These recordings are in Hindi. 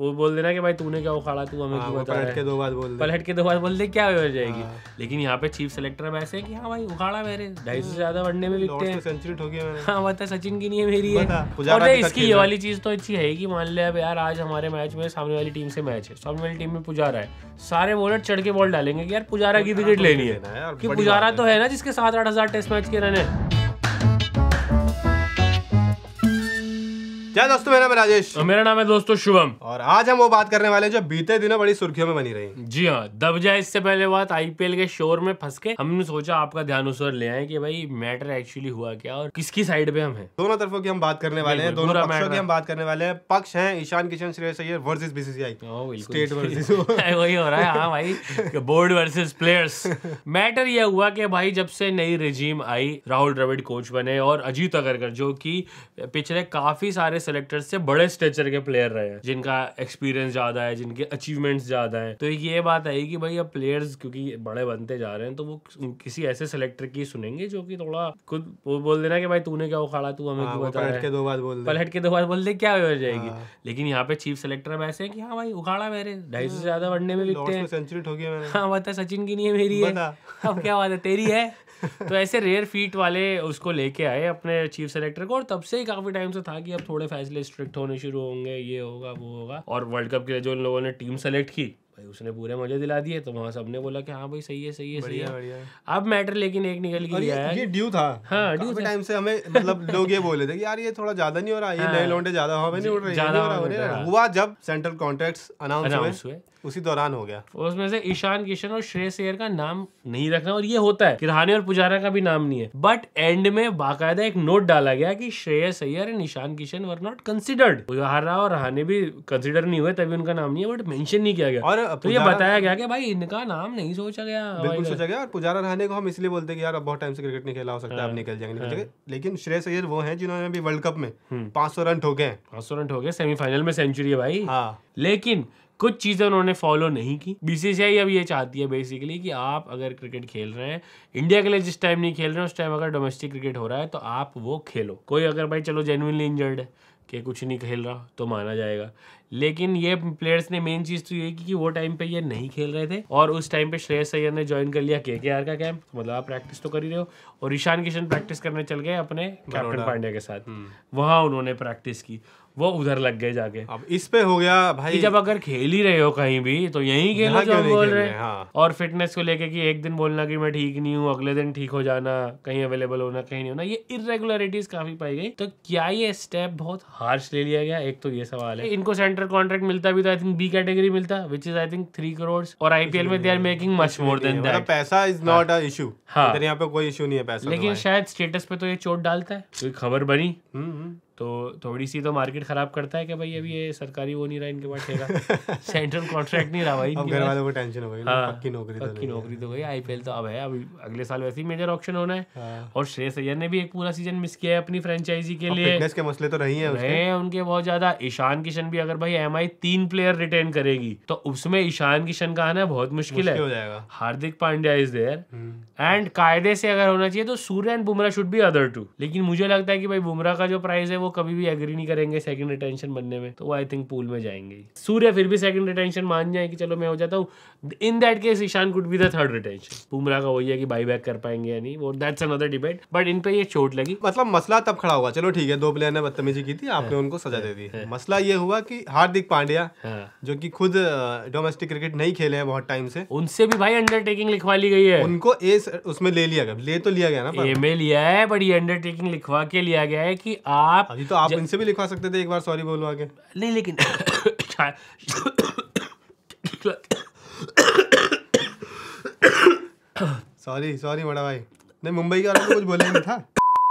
वो बोल देना कि भाई तूने क्या उखाड़ा तू हमें हाँ, क्यों पलट के दो बार बोल दे पलट के दो बार बोल दे क्या हो जाएगी हाँ। लेकिन यहाँ पे चीफ सेलेक्टर अब ऐसे कि हाँ भाई उखाड़ा मेरे ढाई से हम्म। ज्यादा वनडे में बिकते तो हैं सेंचुरी ठोकी मैंने हाँ बता तो सचिन की नहीं है मेरी है और इसकी ये वाली चीज तो अच्छी है कि मान लिया अब यार आज हमारे मैच में सामने वाली टीम से मैच है सामने वाली टीम में पुजारा है सारे बोलर चढ़ के बॉल डालेंगे कि यार पुजारा की विकेट हाँ, तो लेनी है पुजारा तो है ना जिसके सात आठ हजार टेस्ट मैच के रन है क्या दोस्तों मेरा नाम राजेश और मेरा नाम है दोस्तों शुभम और आज हम वो बात करने वाले जो बीते दिनों बड़ी सुर्खियों में बनी रही जी हाँ दब जाए इससे पहले बात आईपीएल के शोर में फंस के हमने सोचा आपका ध्यान उस ले आए कि भाई मैटर एक्चुअली हुआ क्या और किसकी साइड पे हम हैं दोनों तरफों की हम बात करने वाले हैं दोनों पक्षों की हम बात करने वाले हैं पक्ष है Ishan Kishan Shreyas Iyer versus BCCI state versus वही हो रहा है हाँ भाई बोर्ड वर्सेज प्लेयर्स मैटर यह हुआ कि भाई जब से नई रिजीम आई राहुल द्रविड़ कोच बने और अजीत अगरकर जो की पिछले काफी सारे सेलेक्टर्स से बड़े स्टेचर के प्लेयर रहे हैं जिनका एक्सपीरियंस ज्यादा है जिनके अचीवमेंट्स ज्यादा है तो ये बात है कि भाई अब प्लेयर्स क्योंकि बड़े बनते जा रहे हैं तो वो किसी ऐसे सेलेक्टर की सुनेंगे जो कि थोड़ा खुद वो बोल देना कि भाई तूने क्या उखाड़ा तू हमें हाँ, क्यों बता रहा है दो बार बोल पलट के दो बार बोल दे क्या हो जाएगी हाँ। लेकिन यहाँ पे चीफ सेलेक्टर अब ऐसे है कि हाँ भाई उखाड़ा मेरे ढाई सौ हाँ। ज्यादा बढ़ने में बिकते हैं सेंचुरी ठोकी मैंने हाँ बता तो सचिन की नहीं है मेरी है अब क्या बात है तेरी है तो ऐसे रेयर फीट वाले उसको लेके आए अपने चीफ सेलेक्टर को और तब से ही काफी टाइम से था कि अब थोड़े फैसले स्ट्रिक्ट होने शुरू होंगे ये होगा वो होगा और वर्ल्ड कप के लिए जो इन लोगों ने टीम सेलेक्ट की भाई उसने पूरे मजे दिला दिए तो वहाँ सबने बोला कि हाँ भाई सही है सही है सही है अब मैटर लेकिन एक निकल के ये, ये ड्यू था हाँ ड्यू टाइम से हमें मतलब लोग ये बोले थे कि यार ये थोड़ा ज्यादा नहीं हो रहा ये हाँ। नए लौंडे ज्यादा हवा नहीं उड़ रहे हुआ जब सेंट्रल कॉन्ट्रैक्ट्स अनाउंस हुए उसी दौरान हो गया और उसमें से ईशान किशन और श्रेय अयर का नाम नहीं रखना और ये होता है किरहाने और पुजारा का भी नाम नहीं है बट एंड में बाकायदा एक नोट डाला गया कि Shreyas Iyer and Ishan Kishan were not considered Pujara और रहाने भी कंसिडर नहीं हुए तभी उनका नाम नहीं है बट मेंशन नहीं किया गया और तो ये बताया गया कि भाई इनका नाम नहीं सोचा गया बिल्कुल सोचा गया और पुजारा रहने को हम इसलिए बोलते हैं कि यार अब बहुत टाइम से क्रिकेट नहीं खेला हो सकता है अब हाँ, निकल जाएंगे निकल हाँ। जाएंगे लेकिन श्रेयस अय्यर वो हैं जिन्होंने अभी वर्ल्ड कप में हम्म। पांच सौ रन ठोके हैं पाँच सौ रन ठोके सेमीफाइनल में सेंचुरी है भाई हाँ लेकिन कुछ चीज़ें उन्होंने फॉलो नहीं की बीसीसीआई अब ये चाहती है बेसिकली कि आप अगर क्रिकेट खेल रहे हैं इंडिया के लिए जिस टाइम नहीं खेल रहे हैं उस टाइम अगर डोमेस्टिक क्रिकेट हो रहा है तो आप वो खेलो कोई अगर भाई चलो जेनुइनली इंजर्ड है कि कुछ नहीं खेल रहा तो माना जाएगा लेकिन ये प्लेयर्स ने मेन चीज तो ये की कि वो टाइम पे ये नहीं खेल रहे थे और उस टाइम पे श्रेयस अय्यर ने ज्वाइन कर लिया के का कैंप मतलब आप प्रैक्टिस तो कर ही रहे हो और ईशान किशन प्रैक्टिस करने चल गए अपने कैप्टन पांड्या के साथ हम्म। वहाँ उन्होंने प्रैक्टिस की वो उधर लग गए जाके अब इस पे हो गया भाई जब अगर खेल ही रहे हो कहीं भी तो यही खेलो जो बोल रहे हैं हाँ। और फिटनेस को लेके कि एक दिन बोलना कि मैं ठीक नहीं हूँ अगले दिन ठीक हो जाना कहीं अवेलेबल होना कहीं नहीं होना ये इरेगुलरिटीज काफी पाई गई तो क्या ये स्टेप बहुत हार्श ले लिया गया एक तो ये सवाल है इनको सेंटर सेंटर कॉन्ट्रैक्ट मिलता भी तो आई थिंक बी कैटेगरी मिलता which is I think three crore और आईपीएल में they are making much more than that पैसा इज नॉट अ इशू हाँ, हाँ। यहाँ पे कोई इशू नहीं है पैसा लेकिन शायद स्टेटस पे तो ये चोट डालता है कोई खबर बनी हम्म, हम्म। तो थोड़ी सी तो मार्केट खराब करता है कि भाई अभी ये सरकारी वो नहीं रहा इनके पास ठेका सेंट्रल कॉन्ट्रैक्ट नहीं रहा भाई अब घर वालों को टेंशन हो गई हाँ, पक्की नौकरी तो पक्की नौकरी तो गई आईपीएल तो अब है अभी अगले साल वैसे ही मेजर ऑप्शन होना है हाँ। और श्रेयस अय्यर ने भी एक पूरा सीजन मिस किया है अपनी फ्रेंचाइजी के लिए के मसले तो रही है उनके बहुत ज्यादा ईशान किशन भी अगर भाई एम तीन प्लेयर रिटेन करेगी तो उसमें ईशान किशन का आना बहुत मुश्किल है Hardik Pandya is there and कायदे से अगर होना चाहिए तो Surya and Bumrah should be other two लेकिन मुझे लगता है कि भाई बुमराह का जो प्राइस है वो वो कभी भी एग्री नहीं करेंगे सेकंड रिटेंशन बनने में तो वो आई थिंक पूल में जाएंगे सूर्य फिर भी सेकंड रिटेंशन मान जाए कि चलो मैं हो जाता हूँ in that case Ishan could be the third retention Bumrah का वही है कि बाई बैक कर पाएंगे या नहीं वो दैट्स अनदर डिबेट बट इन पे ये चोट लगी मतलब मसला तब खड़ा हुआ चलो ठीक है दो प्लेयर ने बदतमीजी की थी हाँ। आपने उनको सजा दे दी हाँ। मसला ये हुआ कि हार्दिक पांड्या हाँ। जो की खुद डोमेस्टिक क्रिकेट नहीं खेले हैं बहुत टाइम से उनसे भी भाई अंडरटेकिंग लिखवा ली गई है उनको एस उसमें ले लिया गया ले तो लिया गया ना ए में लिया है बट ये अंडरटेकिंग लिखवा के लिया गया है कि आप ये तो आप इनसे भी लिखवा सकते थे एक बार सॉरी बोलो आगे नहीं लेकिन सॉरी सॉरी बड़ा भाई नहीं मुंबई का कुछ बोले नहीं था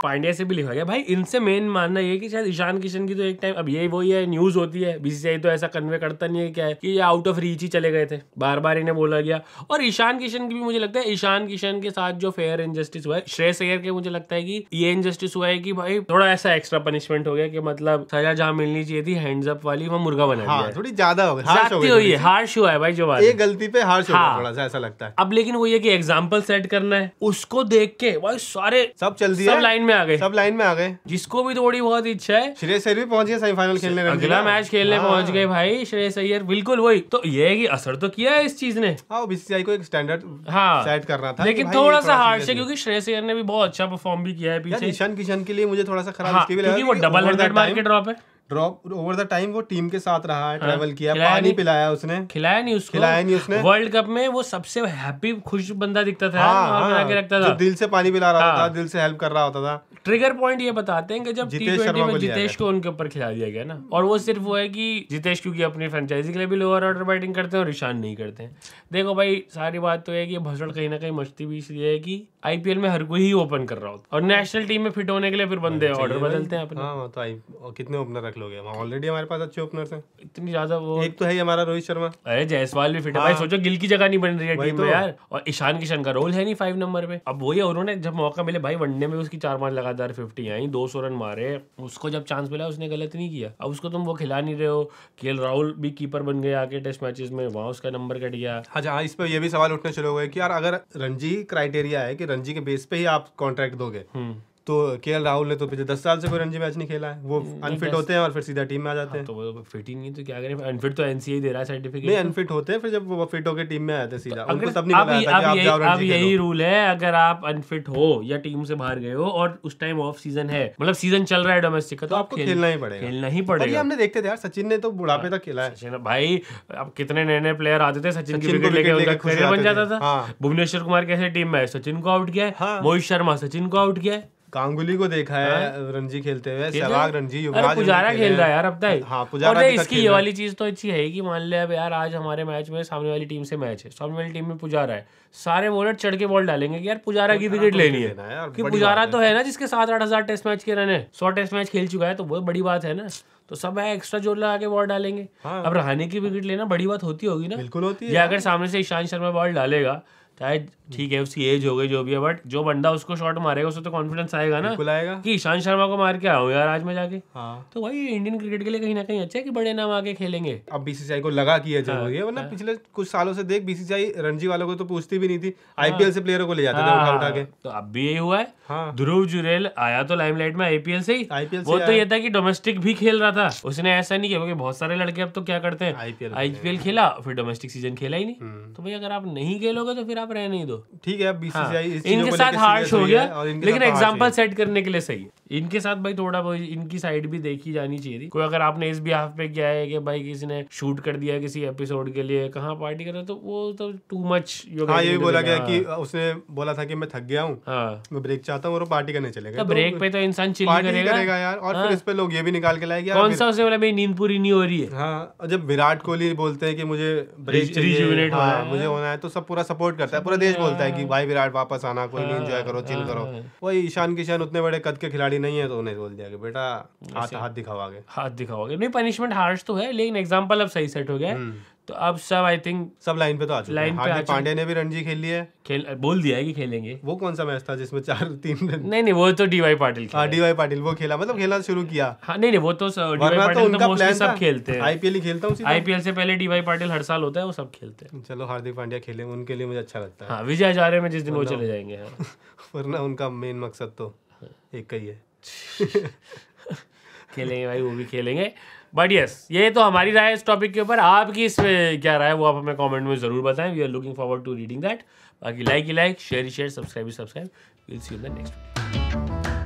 पांड्या से भी लिखा गया भाई इनसे मेन मानना ये कि शायद ईशान किशन की तो एक टाइम अब ये वही है न्यूज होती है बीसीसीआई तो ऐसा कन्वे करता नहीं है क्या है कि ये आउट ऑफ रीच ही चले गए थे बार बार इन्हें बोला गया और ईशान किशन की भी मुझे लगता है ईशान किशन के साथ जो फेयर इनजस्टिस हुआ है श्रेय अयर के मुझे लगता है कि ये इनजस्टिस हुआ है कि भाई थोड़ा ऐसा एक्स्ट्रा पनिशमेंट हो गया कि मतलब सजा जहाँ मिलनी चाहिए थी हैंड्स अप वाली वहाँ मुर्गा बना हाँ, थोड़ी ज्यादा हो गई हुई है हार्श हुआ है भाई जो ये गलती पे हार्श हुआ थोड़ा सा ऐसा लगता है अब लेकिन वो ये की एग्जाम्पल सेट करना है उसको देख के भाई सारे सब चल दिया लाइन में आ गए सब लाइन में आ गए जिसको भी थोड़ी बहुत इच्छा है श्रेय सैर भी पहुंच गए सेमीफाइनल खेलने अगला मैच खेलने हाँ। पहुंच गए भाई श्रेय अय्यर बिल्कुल वही तो ये की असर तो किया है इस चीज ने बीसीआई हाँ, को एक स्टैंडर्ड हाँ सेट करना था लेकिन थोड़ा सा हार्ड है क्योंकि श्रेय सैर ने भी बहुत अच्छा परफॉर्म भी किया है पीछे ईशान किशन के लिए मुझे थोड़ा सा खराब हाँ, क्योंकि वो डबल हंड्रेड मार्केट ड्रॉप है ड्रॉप ओवर द टाइम वो टीम के साथ रहा है ट्रैवल हाँ। किया पानी नहीं, पिलाया उसने खिलाया नहीं उसको खिलाया नहीं उसने वर्ल्ड कप में वो सबसे हैप्पी खुश बंदा दिखता था हाँ, हाँ, रखता था दिल से पानी पिला रहा हाँ, था दिल से हेल्प कर रहा होता था ट्रिगर पॉइंट ये बताते हैं कि जब में जितेश को उनके ऊपर खिला दिया गया ना और वो सिर्फ वो है कि जितेश क्योंकि अपनी फ्रेंचाइजी के लिए भी लोअर ऑर्डर बैटिंग करते हैं और ईशान नहीं करते हैं देखो भाई सारी बात तो है कि भसड़ कहीं ना कहीं मचती भी इसलिए है कि आईपीएल में हर कोई ही ओपन कर रहा होता और नेशनल टीम में फिट होने के लिए फिर बंदे ऑर्डर बदलते हैं अपने हाँ तो आई कितने ओपनर रख लोगे ऑलरेडी हमारे पास अच्छे ओपनर्स हैं इतनी ज्यादा वो एक तो है हमारा रोहित शर्मा अरे जयसवाल भी फिट है भाई हाँ। सोचो गिल की जगह नहीं बन रही है टीम तो। में यार और ईशान किशन का रोल है नहीं फाइव नंबर पे अब वही उन्होंने जब मौका मिले भाई वनडे में उसकी चार पांच लगातार फिफ्टी आई दो सौ रन मारे उसको जब चांस मिला उसने गलत नहीं किया अब उसको तुम वो खिला नहीं रहे हो के राहुल भी कीपर बन गए आके टेस्ट मैचेस में वहां उसका नंबर कट गया अच्छा, हाँ जहाँ इस पर यह भी सवाल उठने शुरू हो गए कि यार अगर रणजी क्राइटेरिया है कि रणजी के बेस पे ही आप कॉन्ट्रैक्ट दोगे हम्म। तो के राहुल ने तो पिछले दस साल से कोई रणजी मैच नहीं खेला है वो अनफिट हम्म, होते हैं और फिर सीधा टीम में आ जाते हाँ, हैं तो वो फिट तो ही नहीं तो क्या करें अनफिट तो एनसीए दे रहा है सर्टिफिकेट नहीं अनफिट तो। होते हैं फिर जब वो फिट होकर टीम में आते हैं सीधा तो अगर सब नहीं पता था कि आप अब यही रूल है अगर आप अनफिट हो या टीम से बाहर गए हो और उस टाइम ऑफ सीजन है मतलब सीजन चल रहा है डोमेस्टिक का तो आपको खेलना ही पड़ेगा खेलना ही पड़ेगा हमने देखते थे यार सचिन ने तो बुढ़ापे हाँ, तक खेला है भाई अब कितने नए नए प्लेयर आते थे सचिन की विकेट लेके उनका बन जाता था हाँ। भुवनेश्वर कुमार कैसे टीम में सचिन को आउट किया है मोहित शर्मा सचिन को आउट किया है गांगुली को देखा है हाँ? रणजी खेलते हुए सहवाग रणजी युवराज पुजारा खेल रहा है यार अब तक हाँ पुजारा और इसकी ये वाली चीज तो अच्छी है कि मान लिया अब यार आज हमारे मैच में सामने वाली टीम से मैच है सामने वाली टीम में पुजारा है सारे बॉलर चढ़ के बॉल डालेंगे कि यार पुजारा की विकेट तो लेनी है कि पुजारा तो है ना जिसके सात आठ हजार टेस्ट मैच के रन है सौ टेस्ट मैच खेल चुका है तो बहुत बड़ी बात है ना तो सब है एक्स्ट्रा जोर लगा के बॉल डालेंगे हाँ। अब रहने की विकेट लेना बड़ी बात होती होगी ना बिल्कुल होती है अगर सामने से ईशांत शर्मा बॉल डालेगा चाहे हम्म। ठीक है उसकी एज हो गई जो भी है बट जो बंदा उसको शॉट मारेगा उसे तो कॉन्फिडेंस आएगा ना आएगा कि ईशांत शर्मा को मार के आओ यार आज में जाके हाँ। तो भाई इंडियन क्रिकेट के लिए कहीं ना कहीं अच्छा है कि बड़े नाम आगे खेलेंगे अब बीसीसीआई को लगा किया जरूरी हाँ, है वरना हाँ। पिछले कुछ सालों से देख बीसीसीआई रणजी वालों को तो पूछती भी नहीं थी आईपीएल हाँ। से प्लेयरों को ले जाते थे उठा के तो अब भी यही हुआ है ध्रुव जुरेल आया तो लाइमलाइट में आईपीएल से ही आईपीएल वो तो ये था कि डोमेस्टिक भी खेल रहा था उसने ऐसा नहीं किया बहुत सारे लड़के अब तो क्या करते हैं आईपीएल आईपीएल खेला फिर डोमेस्टिक सीजन खेला ही नहीं हम्म। तो भाई अगर आप नहीं खेलोगे तो फिर आप रह नहीं दो ठीक है बीसीसीआई हाँ, इनके साथ हार्श हो गया लेकिन एग्जाम्पल सेट करने के लिए सही है इनके साथ भाई थोड़ा भाई इनकी साइड भी देखी जानी चाहिए थी कोई अगर आपने इस हाफ पे किया है कि भाई किसी ने शूट कर दिया किसी एपिसोड के लिए कहाँ पार्टी कर रहा तो वो तो टू मच हाँ ये भी बोला गया कि उसने बोला था कि मैं थक गया हूँ हाँ। मैं ब्रेक चाहता हूँ और पार्टी करने चले गए ब्रेक तो तो पे तो इंसान चिल करेगा यार और फिर हाँ। इस पे लोग ये भी निकाल के लाएगा कौन सा उसने बोला नींद पूरी नहीं हो रही है हाँ जब विराट कोहली बोलते हैं कि मुझे ब्रेक हाँ, मुझे होना है तो सब पूरा सपोर्ट करता है पूरा देश बोलता है कि भाई विराट वापस आना कोई एंजॉय करो चिल करो वही ईशान किशन उतने बड़े कद के खिलाड़ी गाड़ी नहीं है तो उन्हें बोल दिया कि बेटा हाथ हाथ दिखावागे हाथ दिखावागे नहीं पनिशमेंट हार्श तो है लेकिन एग्जाम्पल अब सही सेट हो गया हम्म। तो अब सब आई थिंक सब लाइन पे तो आ चुके हैं हार्दिक पांडे ने भी रणजी खेल लिया खेल बोल दिया है कि खेलेंगे वो कौन सा मैच था जिसमें चार तीन नहीं नहीं वो तो डीवाई पाटिल हाँ डीवाई पाटिल वो खेला मतलब खेलना शुरू किया हाँ नहीं नहीं वो तो डीवाई तो पाटिल तो उनका प्लान सब खेलते हैं आईपीएल ही खेलता हूँ आईपीएल से पहले डीवाई पाटिल हर साल होता है वो सब खेलते हैं चलो हार्दिक पांड्या खेले उनके लिए मुझे अच्छा लगता है हाँ, विजय हजारे में जिस दिन वो चले जाएंगे हाँ। वरना उनका मेन मकसद तो हाँ। एक ही है खेलेंगे भाई वो भी खेलेंगे बट यस ये तो हमारी राय है इस टॉपिक के ऊपर आपकी इस पे क्या राय है वो आप हमें कमेंट में ज़रूर बताएं we are looking forward to reading that बाकी लाइक ही लाइक शेयर ही शेयर सब्सक्राइब ही subscribe will see you the next